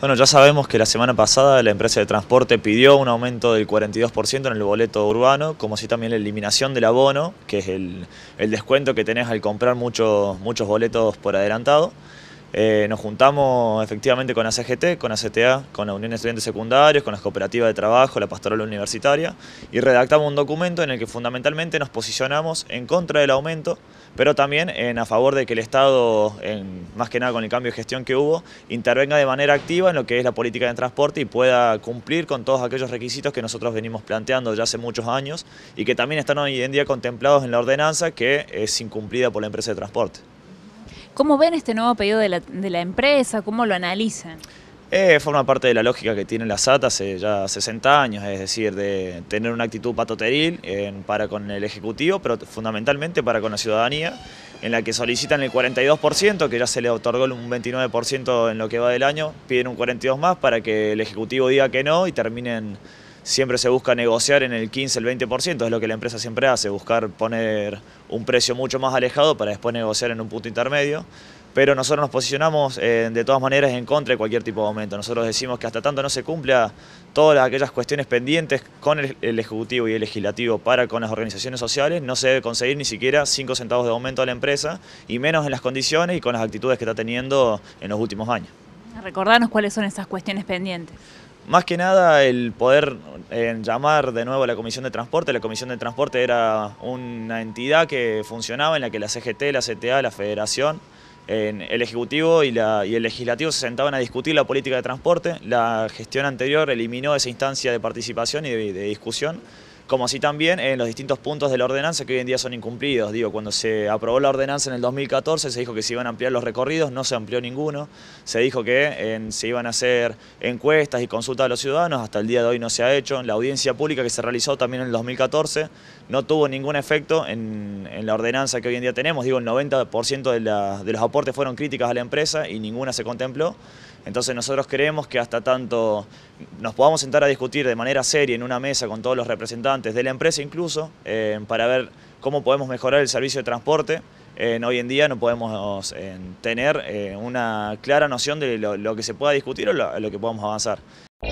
Bueno, ya sabemos que la semana pasada la empresa de transporte pidió un aumento del 42% en el boleto urbano, como si también la eliminación del abono, que es el, descuento que tenés al comprar muchos, muchos boletos por adelantado. Eh, nos juntamos efectivamente con la CGT, con CTA, con la Unión de Estudiantes Secundarios, con las cooperativas de trabajo, la pastoral universitaria, y redactamos un documento en el que fundamentalmente nos posicionamos en contra del aumento, pero también en a favor de que el Estado, más que nada con el cambio de gestión que hubo, intervenga de manera activa en lo que es la política de transporte y pueda cumplir con todos aquellos requisitos que nosotros venimos planteando ya hace muchos años y que también están hoy en día contemplados en la ordenanza que es incumplida por la empresa de transporte. ¿Cómo ven este nuevo pedido de la, empresa? ¿Cómo lo analizan? Eh, forma parte de la lógica que tiene la SAT hace ya 60 años, es decir, de tener una actitud patoteril para con el Ejecutivo, pero fundamentalmente para con la ciudadanía, en la que solicitan el 42%, que ya se le otorgó un 29% en lo que va del año, piden un 42% más para que el Ejecutivo diga que no y terminen siempre se busca negociar en el 15, el 20%, es lo que la empresa siempre hace, buscar poner un precio mucho más alejado para después negociar en un punto intermedio. Pero nosotros nos posicionamos eh, de todas maneras en contra de cualquier tipo de aumento. Nosotros decimos que hasta tanto no se cumpla todas aquellas cuestiones pendientes con el, Ejecutivo y el Legislativo para con las organizaciones sociales, no se debe conseguir ni siquiera 5 centavos de aumento a la empresa, y menos en las condiciones y con las actitudes que está teniendo en los últimos años. Recordarnos cuáles son esas cuestiones pendientes. Más que nada el poder llamar de nuevo a la Comisión de Transporte. La Comisión de Transporte era una entidad que funcionaba en la que la CGT, la CTA, la Federación, el Ejecutivo y, el Legislativo se sentaban a discutir la política de transporte. La gestión anterior eliminó esa instancia de participación y de discusión como así también en eh, los distintos puntos de la ordenanza que hoy en día son incumplidos. Digo, cuando se aprobó la ordenanza en el 2014 se dijo que se iban a ampliar los recorridos, no se amplió ninguno, se dijo que se iban a hacer encuestas y consultas a los ciudadanos, hasta el día de hoy no se ha hecho, la audiencia pública que se realizó también en el 2014 no tuvo ningún efecto en, la ordenanza que hoy en día tenemos, digo, el 90% de, de los aportes fueron críticas a la empresa y ninguna se contempló. Entonces nosotros creemos que hasta tanto nos podamos sentar a discutir de manera seria en una mesa con todos los representantes de la empresa incluso, eh, para ver cómo podemos mejorar el servicio de transporte, hoy en día no podemos eh, tener eh, una clara noción de lo, que se pueda discutir o lo, lo que podamos avanzar.